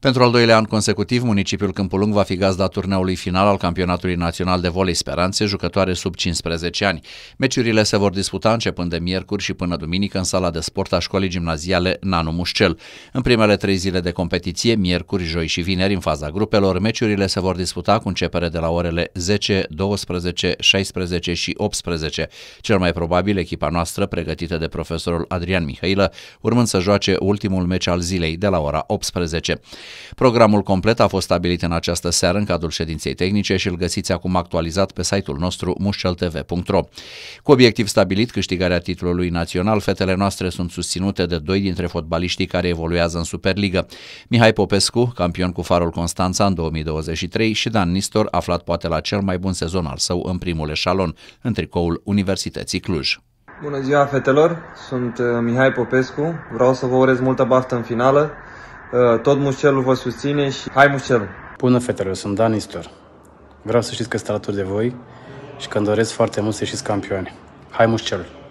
Pentru al doilea an consecutiv, municipiul Câmpulung va fi gazda turneului final al campionatului național de volei speranțe, jucătoare sub 15 ani. Meciurile se vor disputa începând de miercuri și până duminică în sala de sport a școlii gimnaziale Nanu Mușcel. În primele trei zile de competiție, miercuri, joi și vineri, în faza grupelor, meciurile se vor disputa cu începere de la orele 10, 12, 16 și 18. Cel mai probabil echipa noastră, pregătită de profesorul Adrian Mihailă, urmând să joace ultimul meci al zilei de la ora 18. Programul complet a fost stabilit în această seară în cadrul ședinței tehnice și îl găsiți acum actualizat pe site-ul nostru mușceltv.ro. Cu obiectiv stabilit câștigarea titlului național, fetele noastre sunt susținute de doi dintre fotbaliștii care evoluează în Superligă. Mihai Popescu, campion cu Farul Constanța în 2023 și Dan Nistor, aflat poate la cel mai bun sezon al său în primul eșalon, în tricoul Universității Cluj. Bună ziua, fetelor! Sunt uh, Mihai Popescu. Vreau să vă urez multă baftă în finală Uh, tot Mușelul vă susține și hai Mușelul! Bună fetele, eu sunt Dan Istor. Vreau să știți că sunt alături de voi și că îmi doresc foarte mult să ieșiți campioni. Hai Mușelul!